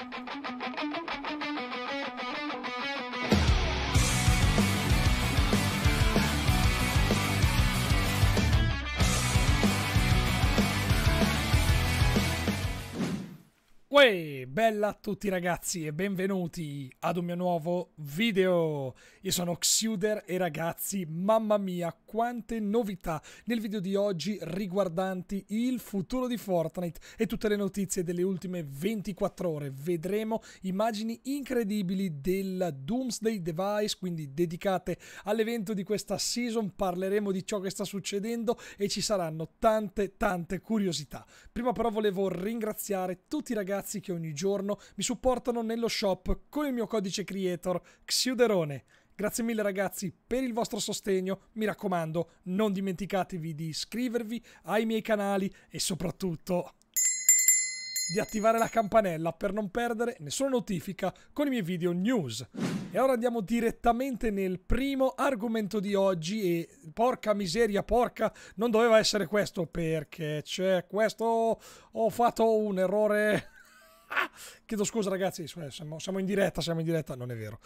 フフフフフ。Uè, bella a tutti ragazzi e benvenuti ad un mio nuovo video. Io sono Xuder e ragazzi, mamma mia, quante novità nel video di oggi riguardanti il futuro di Fortnite e tutte le notizie delle ultime 24 ore. Vedremo immagini incredibili del Doomsday Device, quindi dedicate all'evento di questa season, parleremo di ciò che sta succedendo e ci saranno tante tante curiosità. Prima però volevo ringraziare tutti i ragazzi ragazzi che ogni giorno mi supportano nello shop con il mio codice creator Xiuderone. Grazie mille ragazzi per il vostro sostegno, mi raccomando non dimenticatevi di iscrivervi ai miei canali e soprattutto di attivare la campanella per non perdere nessuna notifica con i miei video news. E ora andiamo direttamente nel primo argomento di oggi e porca miseria, porca, non doveva essere questo perché c'è questo, ho fatto un errore Chiedo scusa ragazzi, eh, siamo, siamo, in diretta, siamo in diretta, non è vero.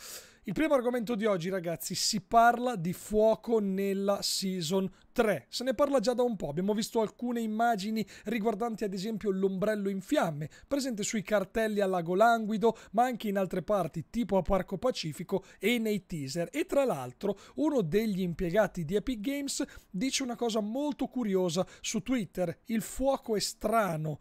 Il primo argomento di oggi ragazzi, si parla di fuoco nella Season 3. Se ne parla già da un po', abbiamo visto alcune immagini riguardanti ad esempio l'ombrello in fiamme, presente sui cartelli a Lago Languido, ma anche in altre parti tipo a Parco Pacifico e nei teaser. E tra l'altro uno degli impiegati di Epic Games dice una cosa molto curiosa su Twitter, il fuoco è strano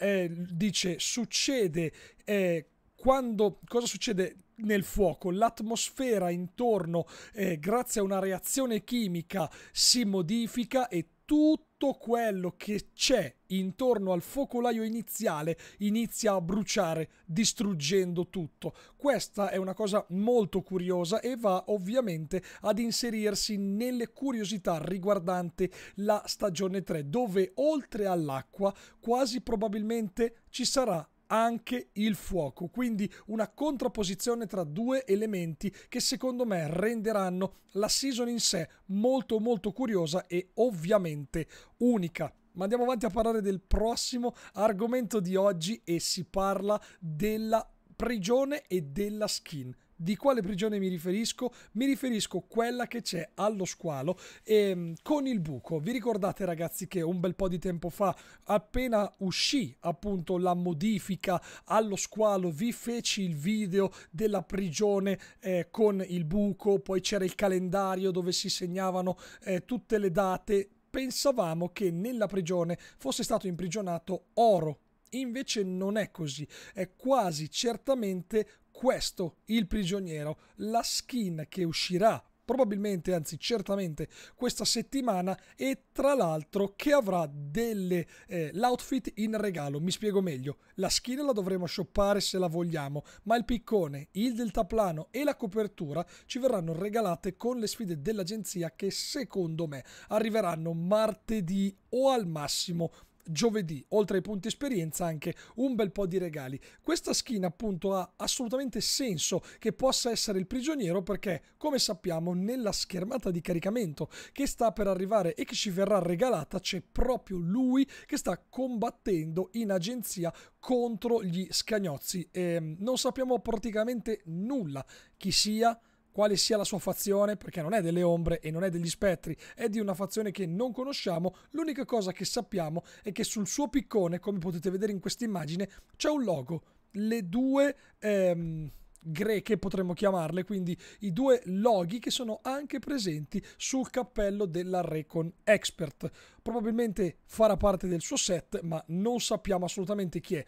eh, dice succede eh, quando cosa succede nel fuoco, l'atmosfera intorno, eh, grazie a una reazione chimica, si modifica e tutto quello che c'è intorno al focolaio iniziale inizia a bruciare distruggendo tutto. Questa è una cosa molto curiosa e va ovviamente ad inserirsi nelle curiosità riguardanti la stagione 3 dove oltre all'acqua quasi probabilmente ci sarà anche il fuoco, quindi una contrapposizione tra due elementi che secondo me renderanno la season in sé molto molto curiosa e ovviamente unica. Ma andiamo avanti a parlare del prossimo argomento di oggi e si parla della prigione e della skin. Di quale prigione mi riferisco? Mi riferisco a quella che c'è allo squalo ehm, con il buco. Vi ricordate ragazzi che un bel po' di tempo fa, appena uscì appunto la modifica allo squalo, vi feci il video della prigione eh, con il buco, poi c'era il calendario dove si segnavano eh, tutte le date. Pensavamo che nella prigione fosse stato imprigionato oro Invece non è così, è quasi certamente questo il prigioniero, la skin che uscirà probabilmente, anzi certamente questa settimana e tra l'altro che avrà delle eh, l'outfit in regalo, mi spiego meglio. La skin la dovremo shoppare se la vogliamo, ma il piccone, il deltaplano e la copertura ci verranno regalate con le sfide dell'agenzia che secondo me arriveranno martedì o al massimo giovedì, oltre ai punti esperienza, anche un bel po' di regali. Questa skin appunto ha assolutamente senso che possa essere il prigioniero perché, come sappiamo, nella schermata di caricamento che sta per arrivare e che ci verrà regalata c'è proprio lui che sta combattendo in agenzia contro gli scagnozzi. E ehm, non sappiamo praticamente nulla chi sia, quale sia la sua fazione, perché non è delle ombre e non è degli spettri, è di una fazione che non conosciamo. L'unica cosa che sappiamo è che sul suo piccone, come potete vedere in questa immagine, c'è un logo. Le due... Ehm, greche potremmo chiamarle, quindi i due loghi che sono anche presenti sul cappello della Recon Expert. Probabilmente farà parte del suo set, ma non sappiamo assolutamente chi è.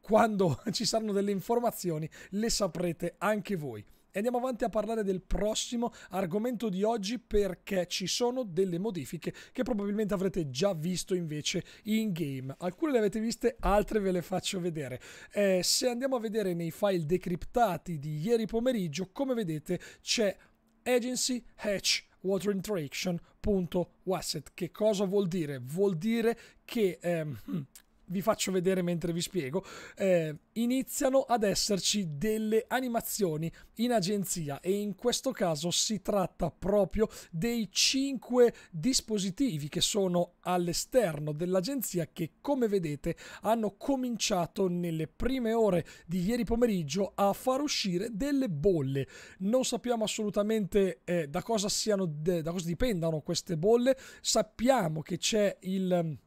Quando ci saranno delle informazioni le saprete anche voi. E andiamo avanti a parlare del prossimo argomento di oggi perché ci sono delle modifiche che probabilmente avrete già visto invece in game. Alcune le avete viste, altre ve le faccio vedere. Eh, se andiamo a vedere nei file decriptati di ieri pomeriggio, come vedete c'è Agency Hatch Water Interaction.wasset. Che cosa vuol dire? Vuol dire che ehm, hmm, vi faccio vedere mentre vi spiego, eh, iniziano ad esserci delle animazioni in agenzia e in questo caso si tratta proprio dei cinque dispositivi che sono all'esterno dell'agenzia che come vedete hanno cominciato nelle prime ore di ieri pomeriggio a far uscire delle bolle. Non sappiamo assolutamente eh, da cosa siano, da cosa dipendano queste bolle, sappiamo che c'è il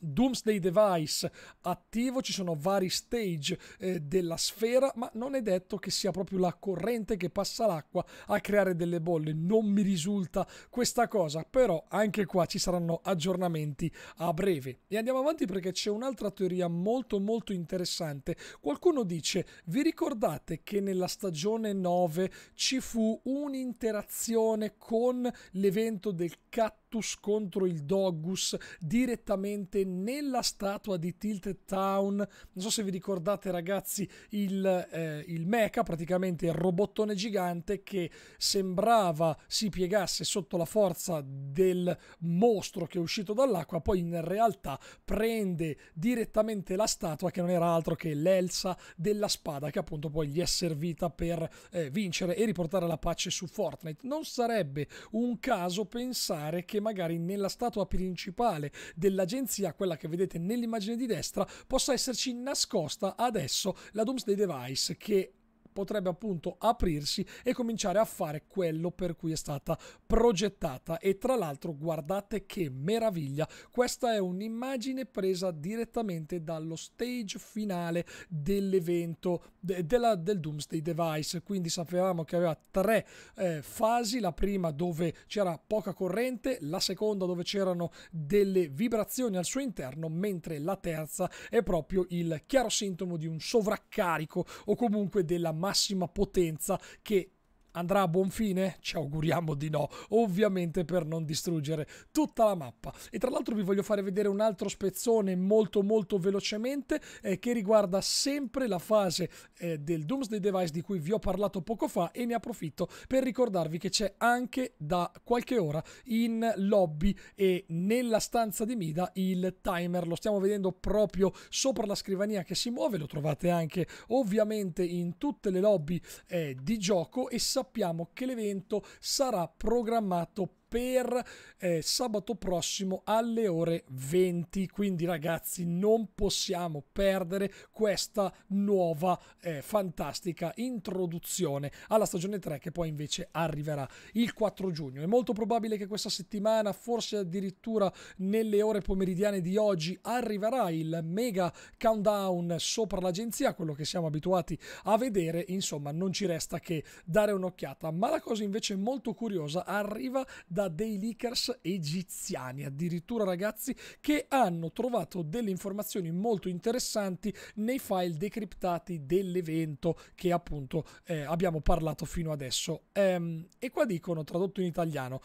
Doomsday Device attivo, ci sono vari stage eh, della sfera, ma non è detto che sia proprio la corrente che passa l'acqua a creare delle bolle, non mi risulta questa cosa, però anche qua ci saranno aggiornamenti a breve. E andiamo avanti perché c'è un'altra teoria molto molto interessante. Qualcuno dice, vi ricordate che nella stagione 9 ci fu un'interazione con l'evento del cat Attus contro il Doggus direttamente nella statua di Tilted Town. Non so se vi ricordate ragazzi il, eh, il mecha, praticamente il robottone gigante che sembrava si piegasse sotto la forza del mostro che è uscito dall'acqua, poi in realtà prende direttamente la statua che non era altro che l'Elsa della spada che appunto poi gli è servita per eh, vincere e riportare la pace su Fortnite. Non sarebbe un caso pensare che magari nella statua principale dell'agenzia, quella che vedete nell'immagine di destra, possa esserci nascosta adesso la Doomsday Device che potrebbe appunto aprirsi e cominciare a fare quello per cui è stata progettata e tra l'altro guardate che meraviglia questa è un'immagine presa direttamente dallo stage finale dell'evento de, della, del Doomsday Device quindi sapevamo che aveva tre eh, fasi la prima dove c'era poca corrente la seconda dove c'erano delle vibrazioni al suo interno mentre la terza è proprio il chiaro sintomo di un sovraccarico o comunque della massima potenza che Andrà a buon fine? Ci auguriamo di no, ovviamente per non distruggere tutta la mappa. E tra l'altro vi voglio fare vedere un altro spezzone molto molto velocemente eh, che riguarda sempre la fase eh, del Doomsday Device di cui vi ho parlato poco fa e ne approfitto per ricordarvi che c'è anche da qualche ora in lobby e nella stanza di Mida il timer. Lo stiamo vedendo proprio sopra la scrivania che si muove, lo trovate anche ovviamente in tutte le lobby eh, di gioco e sapete sappiamo che l'evento sarà programmato per eh, sabato prossimo alle ore 20. Quindi ragazzi non possiamo perdere questa nuova eh, fantastica introduzione alla stagione 3 che poi invece arriverà il 4 giugno. È molto probabile che questa settimana, forse addirittura nelle ore pomeridiane di oggi, arriverà il mega countdown sopra l'agenzia, quello che siamo abituati a vedere. Insomma, non ci resta che dare un'occhiata. Ma la cosa invece molto curiosa arriva da da dei leakers egiziani, addirittura ragazzi, che hanno trovato delle informazioni molto interessanti nei file decriptati dell'evento che appunto eh, abbiamo parlato fino adesso. Ehm, e qua dicono, tradotto in italiano,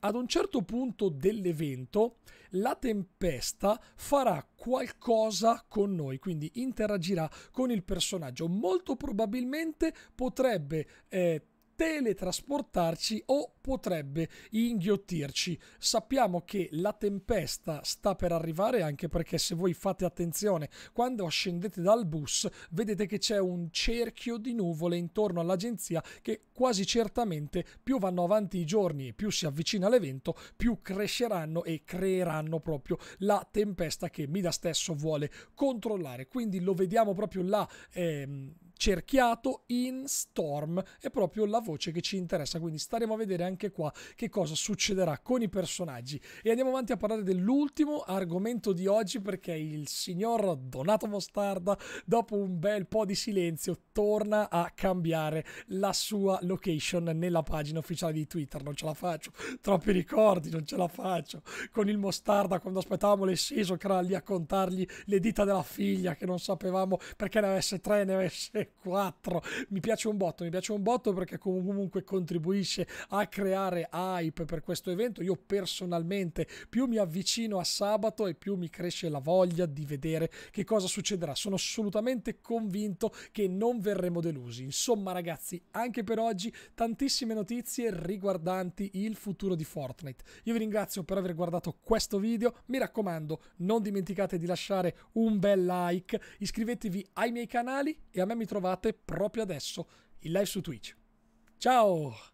ad un certo punto dell'evento la tempesta farà qualcosa con noi, quindi interagirà con il personaggio. Molto probabilmente potrebbe eh, teletrasportarci o potrebbe inghiottirci. Sappiamo che la tempesta sta per arrivare anche perché se voi fate attenzione quando scendete dal bus vedete che c'è un cerchio di nuvole intorno all'agenzia che quasi certamente più vanno avanti i giorni e più si avvicina l'evento più cresceranno e creeranno proprio la tempesta che Mida stesso vuole controllare. Quindi lo vediamo proprio là ehm, cerchiato in storm è proprio la voce che ci interessa quindi staremo a vedere anche anche qua che cosa succederà con i personaggi. E andiamo avanti a parlare dell'ultimo argomento di oggi perché il signor Donato Mostarda, dopo un bel po' di silenzio, torna a cambiare la sua location nella pagina ufficiale di Twitter. Non ce la faccio, troppi ricordi, non ce la faccio. Con il Mostarda, quando aspettavamo le Seso, lì a contargli le dita della figlia, che non sapevamo perché ne avesse tre, ne avesse quattro. Mi piace un botto, mi piace un botto perché comunque contribuisce a creare creare hype per questo evento. Io personalmente più mi avvicino a sabato e più mi cresce la voglia di vedere che cosa succederà. Sono assolutamente convinto che non verremo delusi. Insomma ragazzi, anche per oggi tantissime notizie riguardanti il futuro di Fortnite. Io vi ringrazio per aver guardato questo video. Mi raccomando, non dimenticate di lasciare un bel like, iscrivetevi ai miei canali e a me mi trovate proprio adesso in live su Twitch. Ciao!